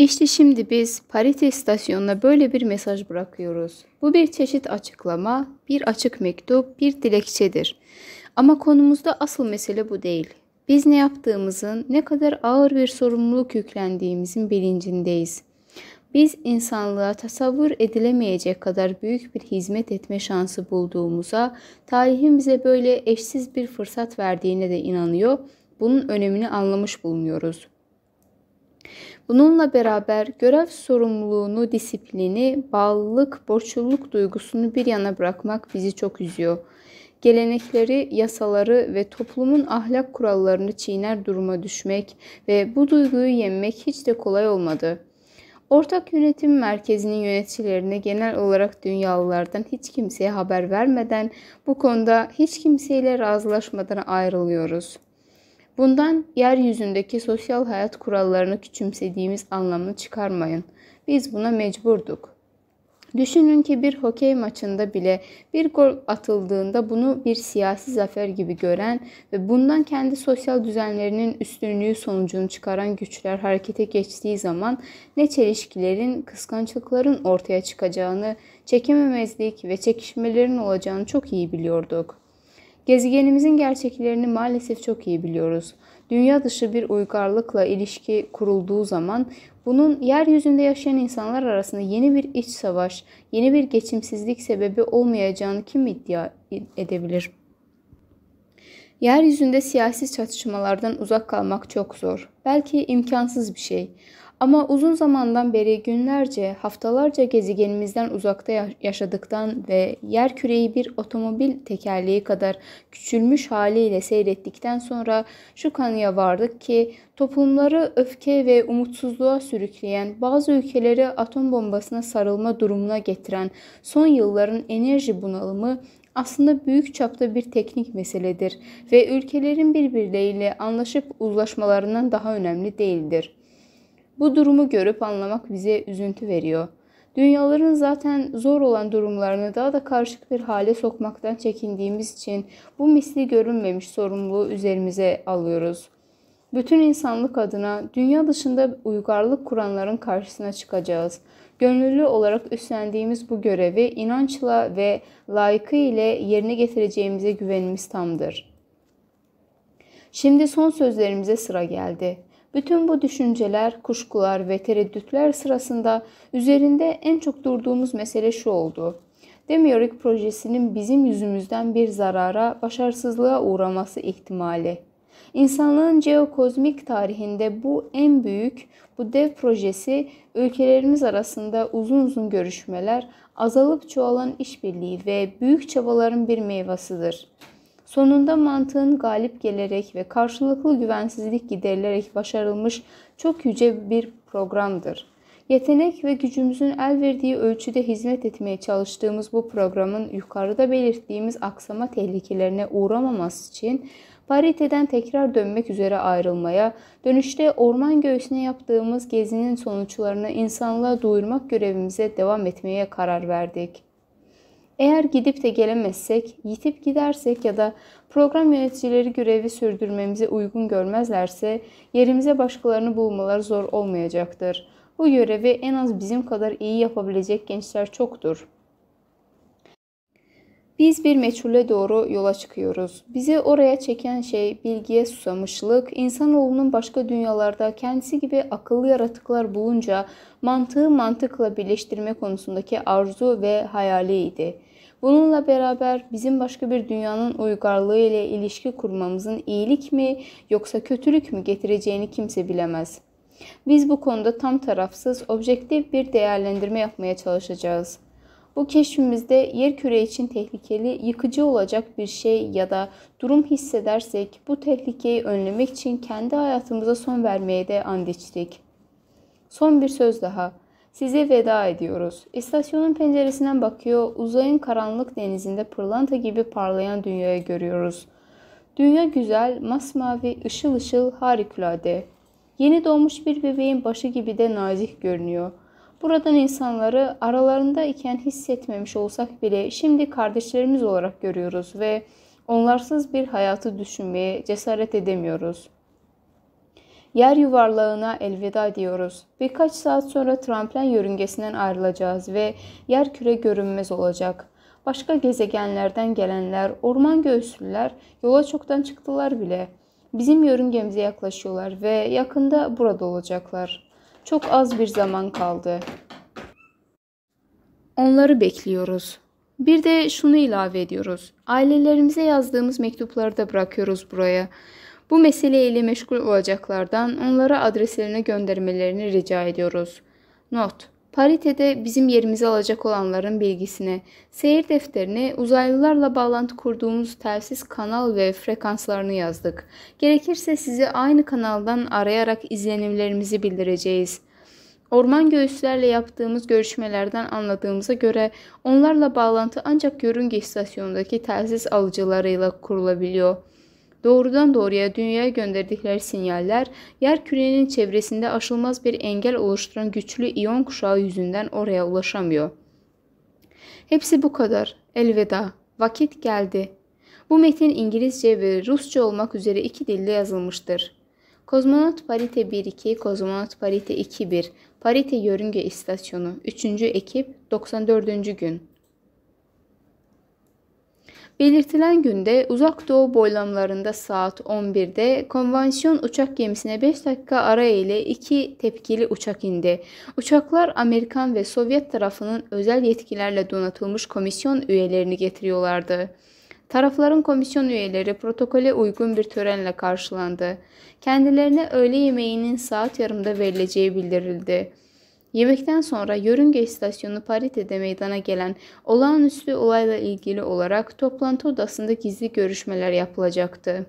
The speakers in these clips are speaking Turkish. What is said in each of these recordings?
İşte şimdi biz parite istasyonuna böyle bir mesaj bırakıyoruz. Bu bir çeşit açıklama, bir açık mektup, bir dilekçedir. Ama konumuzda asıl mesele bu değil. Biz ne yaptığımızın, ne kadar ağır bir sorumluluk yüklendiğimizin bilincindeyiz. Biz insanlığa tasavvur edilemeyecek kadar büyük bir hizmet etme şansı bulduğumuza, tarihin bize böyle eşsiz bir fırsat verdiğine de inanıyor, bunun önemini anlamış bulunuyoruz. Bununla beraber görev sorumluluğunu, disiplini, bağlılık, borçluluk duygusunu bir yana bırakmak bizi çok üzüyor. Gelenekleri, yasaları ve toplumun ahlak kurallarını çiğner duruma düşmek ve bu duyguyu yenmek hiç de kolay olmadı. Ortak Yönetim Merkezi'nin yöneticilerine genel olarak dünyalılardan hiç kimseye haber vermeden bu konuda hiç kimseyle razılaşmadan ayrılıyoruz.'' Bundan yeryüzündeki sosyal hayat kurallarını küçümsediğimiz anlamını çıkarmayın. Biz buna mecburduk. Düşünün ki bir hokey maçında bile bir gol atıldığında bunu bir siyasi zafer gibi gören ve bundan kendi sosyal düzenlerinin üstünlüğü sonucunu çıkaran güçler harekete geçtiği zaman ne çelişkilerin, kıskançlıkların ortaya çıkacağını, çekememezlik ve çekişmelerin olacağını çok iyi biliyorduk. Gezegenimizin gerçeklerini maalesef çok iyi biliyoruz. Dünya dışı bir uygarlıkla ilişki kurulduğu zaman bunun yeryüzünde yaşayan insanlar arasında yeni bir iç savaş, yeni bir geçimsizlik sebebi olmayacağını kim iddia edebilir? Yeryüzünde siyasi çatışmalardan uzak kalmak çok zor. Belki imkansız bir şey. Ama uzun zamandan beri günlerce, haftalarca gezegenimizden uzakta yaşadıktan ve yer küreyi bir otomobil tekerleği kadar küçülmüş haliyle seyrettikten sonra şu kanıya vardık ki toplumları öfke ve umutsuzluğa sürükleyen, bazı ülkeleri atom bombasına sarılma durumuna getiren son yılların enerji bunalımı aslında büyük çapta bir teknik meseledir ve ülkelerin birbirleriyle anlaşıp uzlaşmalarından daha önemli değildir. Bu durumu görüp anlamak bize üzüntü veriyor. Dünyaların zaten zor olan durumlarını daha da karışık bir hale sokmaktan çekindiğimiz için bu misli görünmemiş sorumluluğu üzerimize alıyoruz. Bütün insanlık adına dünya dışında uygarlık kuranların karşısına çıkacağız. Gönüllü olarak üstlendiğimiz bu görevi inançla ve layıkı ile yerine getireceğimize güvenimiz tamdır. Şimdi son sözlerimize sıra geldi. Bütün bu düşünceler, kuşkular ve tereddütler sırasında üzerinde en çok durduğumuz mesele şu oldu. Demiyoruz projesinin bizim yüzümüzden bir zarara, başarısızlığa uğraması ihtimali. İnsanlığın jeokozmik tarihinde bu en büyük, bu dev projesi ülkelerimiz arasında uzun uzun görüşmeler, azalıp çoğalan işbirliği ve büyük çabaların bir meyvasıdır. Sonunda mantığın galip gelerek ve karşılıklı güvensizlik giderilerek başarılmış çok yüce bir programdır. Yetenek ve gücümüzün el verdiği ölçüde hizmet etmeye çalıştığımız bu programın yukarıda belirttiğimiz aksama tehlikelerine uğramaması için pariteden tekrar dönmek üzere ayrılmaya, dönüşte orman göğsüne yaptığımız gezinin sonuçlarını insanlığa duyurmak görevimize devam etmeye karar verdik. Eğer gidip de gelemezsek, yitip gidersek ya da program yöneticileri görevi sürdürmemize uygun görmezlerse yerimize başkalarını bulmaları zor olmayacaktır. Bu görevi en az bizim kadar iyi yapabilecek gençler çoktur. Biz bir meçhule doğru yola çıkıyoruz. Bizi oraya çeken şey bilgiye susamışlık, insanoğlunun başka dünyalarda kendisi gibi akıllı yaratıklar bulunca mantığı mantıkla birleştirme konusundaki arzu ve hayaliydi. Bununla beraber bizim başka bir dünyanın uygarlığı ile ilişki kurmamızın iyilik mi yoksa kötülük mü getireceğini kimse bilemez. Biz bu konuda tam tarafsız, objektif bir değerlendirme yapmaya çalışacağız. Bu keşfimizde yer küre için tehlikeli, yıkıcı olacak bir şey ya da durum hissedersek bu tehlikeyi önlemek için kendi hayatımıza son vermeye de and içtik. Son bir söz daha. Size veda ediyoruz. İstasyonun penceresinden bakıyor, uzayın karanlık denizinde pırlanta gibi parlayan dünyayı görüyoruz. Dünya güzel, masmavi, ışıl ışıl, harikulade. Yeni doğmuş bir bebeğin başı gibi de nazik görünüyor. Buradan insanları aralarında iken hissetmemiş olsak bile şimdi kardeşlerimiz olarak görüyoruz ve onlarsız bir hayatı düşünmeye cesaret edemiyoruz.'' Yer yuvarlağına elveda diyoruz. Birkaç saat sonra tramplen yörüngesinden ayrılacağız ve yer küre görünmez olacak. Başka gezegenlerden gelenler, orman göğüslüler yola çoktan çıktılar bile. Bizim yörüngemize yaklaşıyorlar ve yakında burada olacaklar. Çok az bir zaman kaldı. Onları bekliyoruz. Bir de şunu ilave ediyoruz. Ailelerimize yazdığımız mektupları da bırakıyoruz buraya. Bu mesele ile meşgul olacaklardan onlara adreslerine göndermelerini rica ediyoruz. Not Paritede bizim yerimizi alacak olanların bilgisine, seyir defterine uzaylılarla bağlantı kurduğumuz telsiz kanal ve frekanslarını yazdık. Gerekirse sizi aynı kanaldan arayarak izlenimlerimizi bildireceğiz. Orman göğüslerle yaptığımız görüşmelerden anladığımıza göre onlarla bağlantı ancak yörünge istasyonundaki telsiz alıcılarıyla kurulabiliyor.'' doğrudan doğruya dünyaya gönderdikleri sinyaller yer kürenin çevresinde aşılmaz bir engel oluşturan güçlü iyon kuşağı yüzünden oraya ulaşamıyor. Hepsi bu kadar. Elveda. Vakit geldi. Bu metin İngilizce ve Rusça olmak üzere iki dilde yazılmıştır. Kozmonot Parite 1-2, Kozmonot Parite 2-1, Parite Yörünge İstasyonu, 3. Ekip, 94. Gün. Belirtilen günde uzak doğu boylamlarında saat 11'de konvansiyon uçak gemisine 5 dakika ara ile 2 tepkili uçak indi. Uçaklar Amerikan ve Sovyet tarafının özel yetkilerle donatılmış komisyon üyelerini getiriyorlardı. Tarafların komisyon üyeleri protokole uygun bir törenle karşılandı. Kendilerine öğle yemeğinin saat yarımda verileceği bildirildi. Yemekten sonra yörünge istasyonu paritede meydana gelen olağanüstü olayla ilgili olarak toplantı odasında gizli görüşmeler yapılacaktı.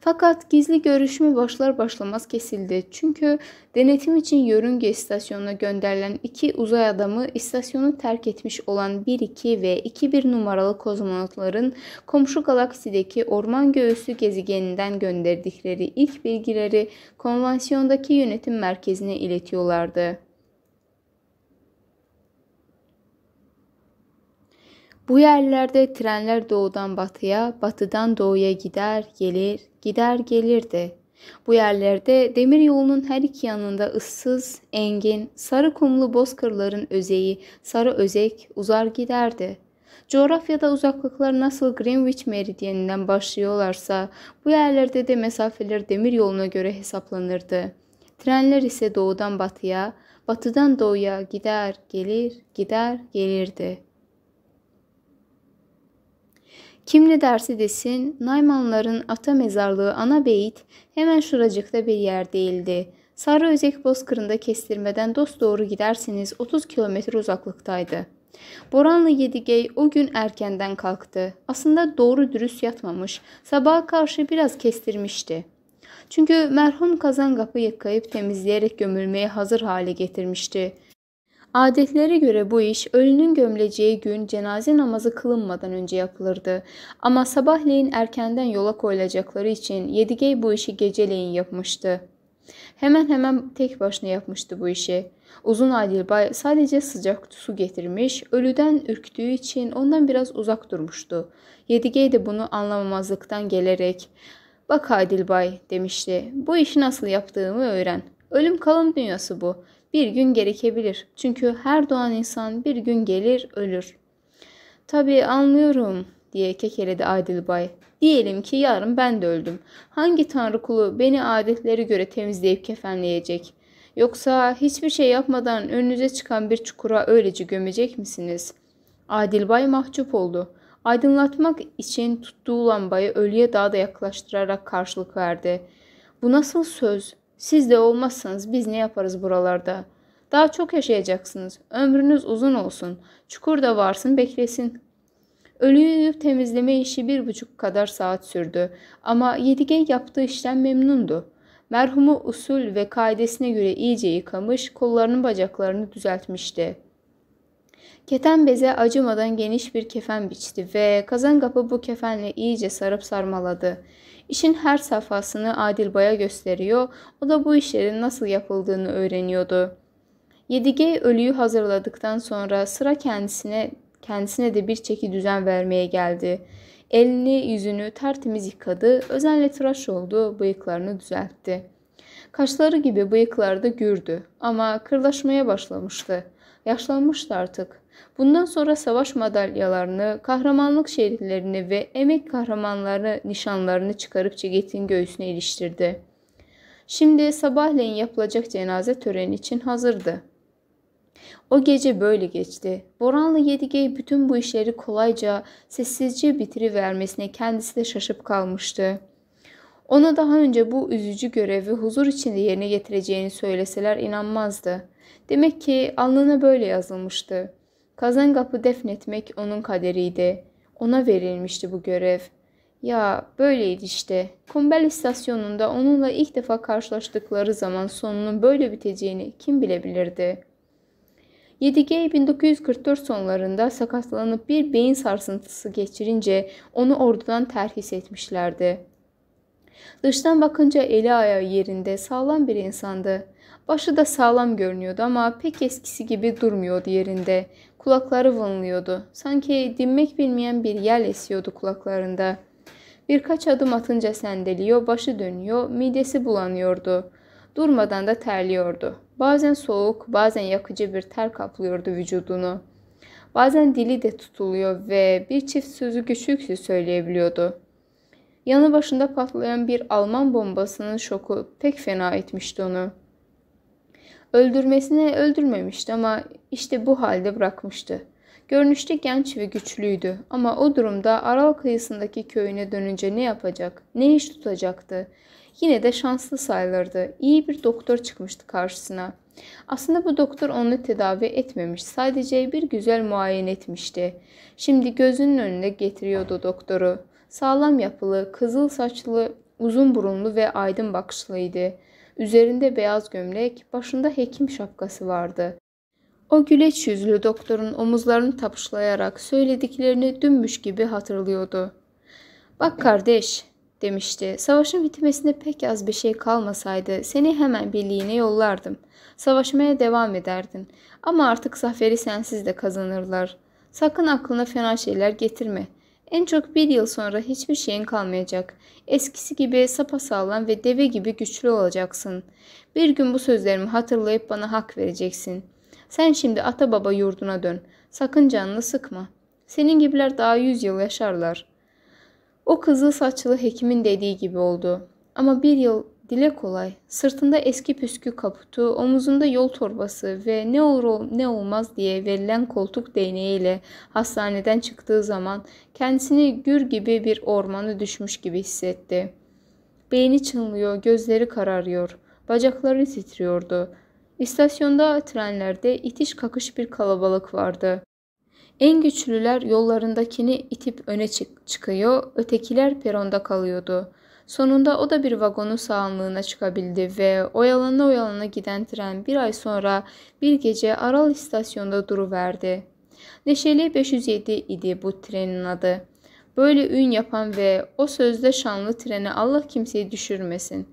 Fakat gizli görüşme başlar başlamaz kesildi. Çünkü denetim için yörünge istasyonuna gönderilen iki uzay adamı istasyonu terk etmiş olan 1-2 ve 2-1 numaralı kozmonotların komşu galaksideki orman göğüsü gezegeninden gönderdikleri ilk bilgileri konvansiyondaki yönetim merkezine iletiyorlardı. Bu yerlerde trenler doğudan batıya, batıdan doğuya gider, gelir, gider gelirdi. Bu yerlerde demir yolunun her iki yanında ıssız, engin, sarı kumlu bozkırların özeyi, sarı özek uzar giderdi. Coğrafyada uzaklıklar nasıl Greenwich meridyeninden başlıyorlarsa bu yerlerde de mesafeler demir yoluna göre hesaplanırdı. Trenler ise doğudan batıya, batıdan doğuya gider, gelir, gider, gelirdi.'' Kim ne derse desin Naymanların ata mezarlığı ana beyit hemen şuracıkta bir yer değildi. Sarı Özek Bozkırı'nda kestirmeden dost doğru giderseniz 30 kilometre uzaklıktaydı. Boranlı Yedigey o gün erkenden kalktı. Aslında doğru dürüst yatmamış, sabaha karşı biraz kestirmişti. Çünkü merhum kazan kapıyı kayıp temizleyerek gömülmeye hazır hale getirmişti. Adetlere göre bu iş ölünün gömüleceği gün cenaze namazı kılınmadan önce yapılırdı. Ama sabahleyin erkenden yola koyulacakları için Yedigey bu işi geceleyin yapmıştı. Hemen hemen tek başına yapmıştı bu işi. Uzun Adil Bay sadece sıcak su getirmiş, ölüden ürktüğü için ondan biraz uzak durmuştu. Yedigey de bunu anlamamazlıktan gelerek ''Bak Adil Bay'' demişti. ''Bu işi nasıl yaptığımı öğren. Ölüm kalım dünyası bu bir gün gerekebilir. Çünkü her doğan insan bir gün gelir ölür. Tabii anlıyorum diye kekeledi Adil Bay. Diyelim ki yarın ben de öldüm. Hangi tanrı kulu beni adetleri göre temizleyip kefenleyecek? Yoksa hiçbir şey yapmadan önünüze çıkan bir çukura öylece gömecek misiniz? Adil Bay mahcup oldu. Aydınlatmak için tuttuğu lambayı ölüye daha da yaklaştırarak karşılık verdi. Bu nasıl söz? Siz de olmazsanız biz ne yaparız buralarda? Daha çok yaşayacaksınız. Ömrünüz uzun olsun. Çukur da varsın beklesin. Ölüyü temizleme işi bir buçuk kadar saat sürdü. Ama Yedige yaptığı işten memnundu. Merhumu usul ve kaidesine göre iyice yıkamış, kollarını bacaklarını düzeltmişti. Keten beze acımadan geniş bir kefen biçti ve kazan kapı bu kefenle iyice sarıp sarmaladı. İşin her safhasını Adil Bay'a gösteriyor, o da bu işlerin nasıl yapıldığını öğreniyordu. Yedige ölüyü hazırladıktan sonra sıra kendisine kendisine de bir çeki düzen vermeye geldi. Elini yüzünü tertemiz yıkadı, özenle tıraş oldu, bıyıklarını düzeltti. Kaşları gibi bıyıklar gürdü ama kırlaşmaya başlamıştı. Yaşlanmıştı artık. Bundan sonra savaş madalyalarını, kahramanlık şeritlerini ve emek kahramanları nişanlarını çıkarıp ceketin göğsüne iliştirdi. Şimdi sabahleyin yapılacak cenaze töreni için hazırdı. O gece böyle geçti. Boranlı Yedigey bütün bu işleri kolayca, sessizce bitirivermesine kendisi de şaşıp kalmıştı. Ona daha önce bu üzücü görevi huzur içinde yerine getireceğini söyleseler inanmazdı. Demek ki alnına böyle yazılmıştı. Kazan kapı defnetmek onun kaderiydi. Ona verilmişti bu görev. Ya böyleydi işte. Kumbel istasyonunda onunla ilk defa karşılaştıkları zaman sonunun böyle biteceğini kim bilebilirdi? 7G 1944 sonlarında sakatlanıp bir beyin sarsıntısı geçirince onu ordudan terhis etmişlerdi. Dıştan bakınca eli ayağı yerinde sağlam bir insandı. Başı da sağlam görünüyordu ama pek eskisi gibi durmuyordu yerinde. Kulakları vınlıyordu. Sanki dinmek bilmeyen bir yel esiyordu kulaklarında. Birkaç adım atınca sendeliyor, başı dönüyor, midesi bulanıyordu. Durmadan da terliyordu. Bazen soğuk, bazen yakıcı bir ter kaplıyordu vücudunu. Bazen dili de tutuluyor ve bir çift sözü güçlükle söyleyebiliyordu. Yanı başında patlayan bir Alman bombasının şoku pek fena etmişti onu.'' Öldürmesine öldürmemişti ama işte bu halde bırakmıştı. Görünüşte genç ve güçlüydü ama o durumda Aral kıyısındaki köyüne dönünce ne yapacak, ne iş tutacaktı? Yine de şanslı sayılırdı. İyi bir doktor çıkmıştı karşısına. Aslında bu doktor onu tedavi etmemiş, sadece bir güzel muayene etmişti. Şimdi gözünün önüne getiriyordu doktoru. Sağlam yapılı, kızıl saçlı, uzun burunlu ve aydın bakışlıydı. Üzerinde beyaz gömlek, başında hekim şapkası vardı. O güleç yüzlü doktorun omuzlarını tapışlayarak söylediklerini dünmüş gibi hatırlıyordu. Bak kardeş, demişti. Savaşın bitmesine pek az bir şey kalmasaydı seni hemen birliğine yollardım. Savaşmaya devam ederdin. Ama artık zaferi sensiz de kazanırlar. Sakın aklına fena şeyler getirme. En çok bir yıl sonra hiçbir şeyin kalmayacak. Eskisi gibi sapasağlam ve deve gibi güçlü olacaksın. Bir gün bu sözlerimi hatırlayıp bana hak vereceksin. Sen şimdi ata baba yurduna dön. Sakın canını sıkma. Senin gibiler daha yüz yıl yaşarlar. O kızıl saçlı hekimin dediği gibi oldu. Ama bir yıl Dile kolay. Sırtında eski püskü kaputu, omuzunda yol torbası ve ne olur ne olmaz diye verilen koltuk değneğiyle hastaneden çıktığı zaman kendisini gür gibi bir ormana düşmüş gibi hissetti. Beyni çınlıyor, gözleri kararıyor, bacakları titriyordu. İstasyonda trenlerde itiş kakış bir kalabalık vardı. En güçlüler yollarındakini itip öne çık çıkıyor, ötekiler peronda kalıyordu.'' Sonunda o da bir vagonun sağanlığına çıkabildi ve oyalana oyalana giden tren bir ay sonra bir gece Aral istasyonda duruverdi. Neşeli 507 idi bu trenin adı. Böyle ün yapan ve o sözde şanlı treni Allah kimseyi düşürmesin.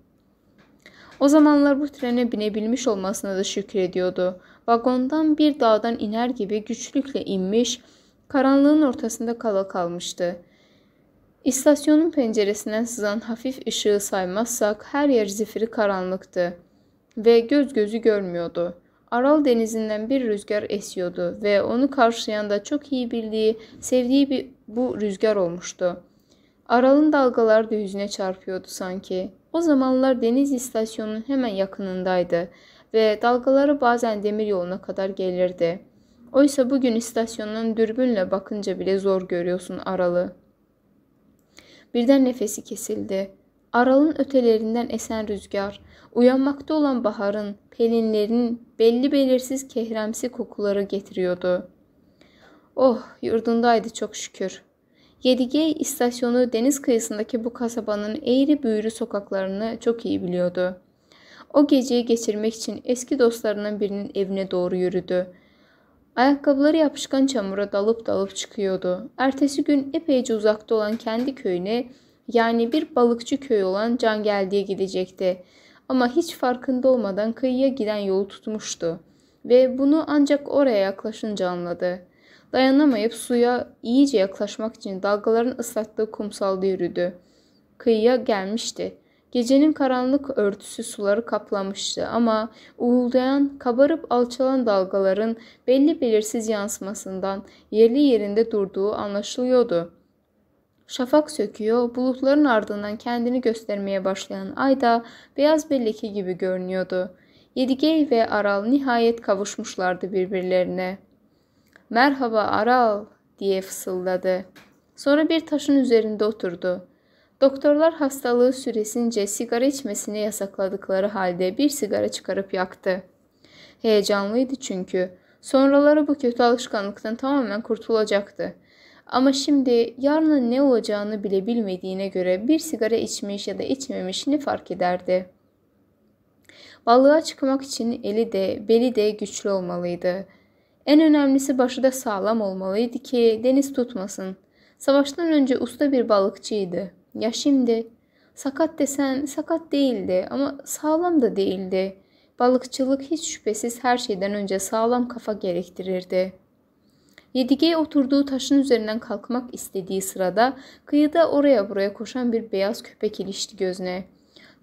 O zamanlar bu trene binebilmiş olmasına da şükrediyordu. Vagondan bir dağdan iner gibi güçlükle inmiş, karanlığın ortasında kala kalmıştı. İstasyonun penceresinden sızan hafif ışığı saymazsak her yer zifiri karanlıktı ve göz gözü görmüyordu. Aral denizinden bir rüzgar esiyordu ve onu karşılayan da çok iyi bildiği, sevdiği bir bu rüzgar olmuştu. Aral'ın dalgalar da yüzüne çarpıyordu sanki. O zamanlar deniz istasyonunun hemen yakınındaydı ve dalgaları bazen demir yoluna kadar gelirdi. Oysa bugün istasyondan dürbünle bakınca bile zor görüyorsun Aral'ı. Birden nefesi kesildi. Aralın ötelerinden esen rüzgar, uyanmakta olan baharın, pelinlerin belli belirsiz kehremsi kokuları getiriyordu. Oh, yurdundaydı çok şükür. Yedigey istasyonu deniz kıyısındaki bu kasabanın eğri büğrü sokaklarını çok iyi biliyordu. O geceyi geçirmek için eski dostlarının birinin evine doğru yürüdü. Ayakkabıları yapışkan çamura dalıp dalıp çıkıyordu. Ertesi gün epeyce uzakta olan kendi köyüne yani bir balıkçı köyü olan Can geldiye gidecekti. Ama hiç farkında olmadan kıyıya giden yolu tutmuştu ve bunu ancak oraya yaklaşınca anladı. Dayanamayıp suya iyice yaklaşmak için dalgaların ıslattığı kumsalda yürüdü. Kıyıya gelmişti. Gecenin karanlık örtüsü suları kaplamıştı ama uğuldayan, kabarıp alçalan dalgaların belli belirsiz yansımasından yerli yerinde durduğu anlaşılıyordu. Şafak söküyor, bulutların ardından kendini göstermeye başlayan ay da beyaz bir leke gibi görünüyordu. Yedigey ve Aral nihayet kavuşmuşlardı birbirlerine. Merhaba Aral diye fısıldadı. Sonra bir taşın üzerinde oturdu. Doktorlar hastalığı süresince sigara içmesini yasakladıkları halde bir sigara çıkarıp yaktı. Heyecanlıydı çünkü. Sonraları bu kötü alışkanlıktan tamamen kurtulacaktı. Ama şimdi yarının ne olacağını bile bilmediğine göre bir sigara içmiş ya da içmemiş ne fark ederdi? Balığa çıkmak için eli de beli de güçlü olmalıydı. En önemlisi başı da sağlam olmalıydı ki deniz tutmasın. Savaştan önce usta bir balıkçıydı. Ya şimdi sakat desen sakat değildi ama sağlam da değildi. Balıkçılık hiç şüphesiz her şeyden önce sağlam kafa gerektirirdi. Yedige oturduğu taşın üzerinden kalkmak istediği sırada kıyıda oraya buraya koşan bir beyaz köpek ilişti gözüne.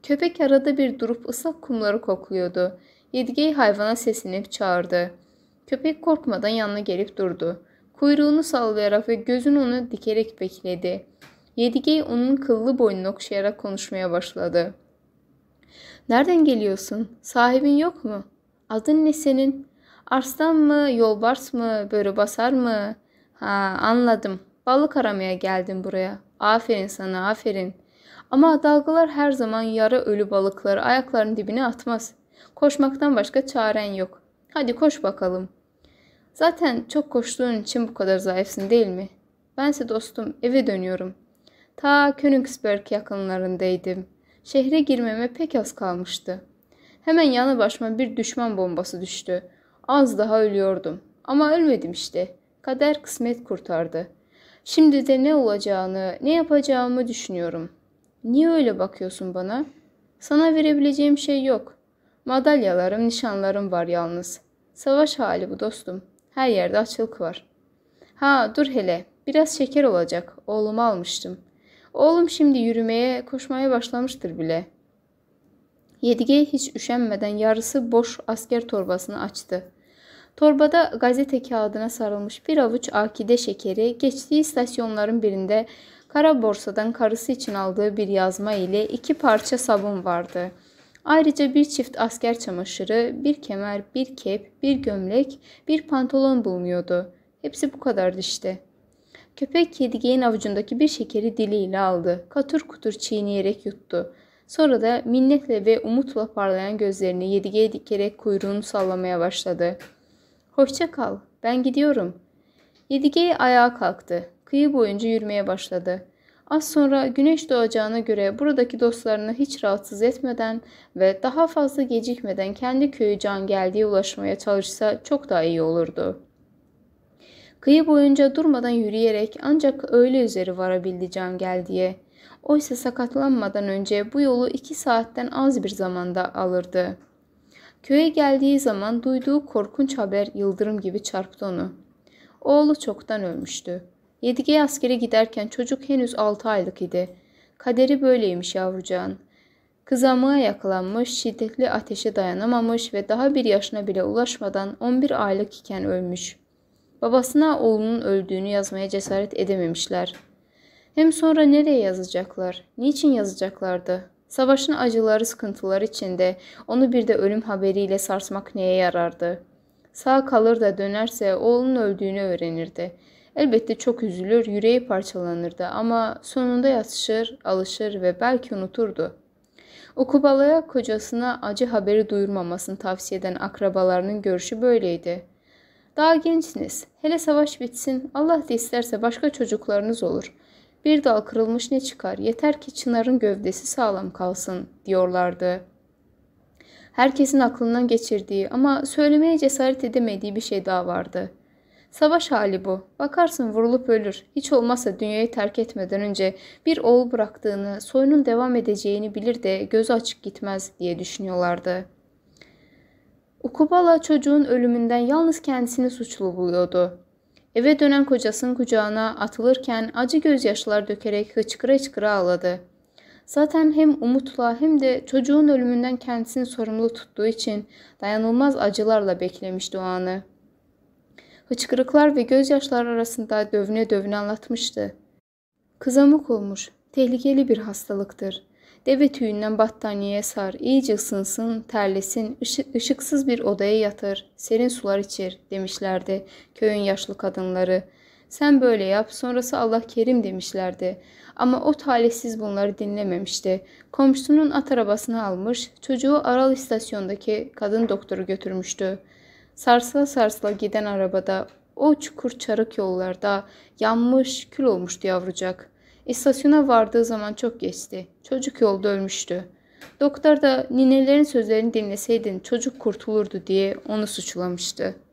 Köpek arada bir durup ıslak kumları kokluyordu. Yedige hayvana seslenip çağırdı. Köpek korkmadan yanına gelip durdu. Kuyruğunu sallayarak ve gözünü onu dikerek bekledi. Yedigey onun kıllı boynunu okşayarak konuşmaya başladı. Nereden geliyorsun? Sahibin yok mu? Adın ne senin? Arslan mı, yolbars mı, börü basar mı? Ha anladım. Balık aramaya geldin buraya. Aferin sana, aferin. Ama dalgalar her zaman yara ölü balıkları ayaklarının dibine atmaz. Koşmaktan başka çaren yok. Hadi koş bakalım. Zaten çok koştuğun için bu kadar zayıfsın değil mi? Bense dostum eve dönüyorum.'' Ta Königsberg yakınlarındaydım. Şehre girmeme pek az kalmıştı. Hemen yanı başıma bir düşman bombası düştü. Az daha ölüyordum. Ama ölmedim işte. Kader kısmet kurtardı. Şimdi de ne olacağını, ne yapacağımı düşünüyorum. Niye öyle bakıyorsun bana? Sana verebileceğim şey yok. Madalyalarım, nişanlarım var yalnız. Savaş hali bu dostum. Her yerde açlık var. Ha dur hele. Biraz şeker olacak. Oğlumu almıştım. Oğlum şimdi yürümeye, koşmaya başlamıştır bile. Yedige hiç üşenmeden yarısı boş asker torbasını açtı. Torbada gazete kağıdına sarılmış bir avuç akide şekeri geçtiği istasyonların birinde kara borsadan karısı için aldığı bir yazma ile iki parça sabun vardı. Ayrıca bir çift asker çamaşırı, bir kemer, bir kep, bir gömlek, bir pantolon bulunuyordu. Hepsi bu kadardı işte.'' Köpek yedigeyin avucundaki bir şekeri diliyle aldı. Katır kutur çiğneyerek yuttu. Sonra da minnetle ve umutla parlayan gözlerini yedigeye dikerek kuyruğunu sallamaya başladı. Hoşça kal, ben gidiyorum. Yedigey ayağa kalktı. Kıyı boyunca yürümeye başladı. Az sonra güneş doğacağına göre buradaki dostlarını hiç rahatsız etmeden ve daha fazla gecikmeden kendi köyü can geldiği ulaşmaya çalışsa çok daha iyi olurdu.'' Kıyı boyunca durmadan yürüyerek ancak öğle üzeri varabileceğim gel diye. Oysa sakatlanmadan önce bu yolu iki saatten az bir zamanda alırdı. Köye geldiği zaman duyduğu korkunç haber yıldırım gibi çarptı onu. Oğlu çoktan ölmüştü. Yedige askere giderken çocuk henüz altı aylık idi. Kaderi böyleymiş yavrucağın. Kızamığa yakalanmış, şiddetli ateşe dayanamamış ve daha bir yaşına bile ulaşmadan 11 aylık iken ölmüş.'' Babasına oğlunun öldüğünü yazmaya cesaret edememişler. Hem sonra nereye yazacaklar? Niçin yazacaklardı? Savaşın acıları, sıkıntılar içinde onu bir de ölüm haberiyle sarsmak neye yarardı? Sağ kalır da dönerse oğlunun öldüğünü öğrenirdi. Elbette çok üzülür, yüreği parçalanırdı ama sonunda yatışır, alışır ve belki unuturdu. Okubalaya kocasına acı haberi duyurmamasını tavsiye eden akrabalarının görüşü böyleydi. Daha gençsiniz. Hele savaş bitsin. Allah da isterse başka çocuklarınız olur. Bir dal kırılmış ne çıkar? Yeter ki çınarın gövdesi sağlam kalsın diyorlardı. Herkesin aklından geçirdiği ama söylemeye cesaret edemediği bir şey daha vardı. Savaş hali bu. Bakarsın vurulup ölür. Hiç olmazsa dünyayı terk etmeden önce bir oğul bıraktığını, soyunun devam edeceğini bilir de gözü açık gitmez diye düşünüyorlardı.'' Ukubala çocuğun ölümünden yalnız kendisini suçlu buluyordu. Eve dönen kocasının kucağına atılırken acı gözyaşlar dökerek hıçkıra hıçkıra ağladı. Zaten hem umutla hem de çocuğun ölümünden kendisini sorumlu tuttuğu için dayanılmaz acılarla beklemişti o anı. Hıçkırıklar ve gözyaşlar arasında dövüne dövüne anlatmıştı. Kızamık olmuş, tehlikeli bir hastalıktır. Deve tüyünden battaniyeye sar, iyice ısınsın, terlesin, ışık, ışıksız bir odaya yatır, serin sular içir, demişlerdi köyün yaşlı kadınları. Sen böyle yap, sonrası Allah kerim demişlerdi. Ama o talihsiz bunları dinlememişti. Komşusunun at arabasını almış, çocuğu Aral istasyondaki kadın doktoru götürmüştü. Sarsıla sarsıla giden arabada o çukur çarık yollarda yanmış, kül olmuştu yavrucak. İstasyona vardığı zaman çok geçti. Çocuk yolda ölmüştü. Doktor da ninelerin sözlerini dinleseydin çocuk kurtulurdu diye onu suçlamıştı.''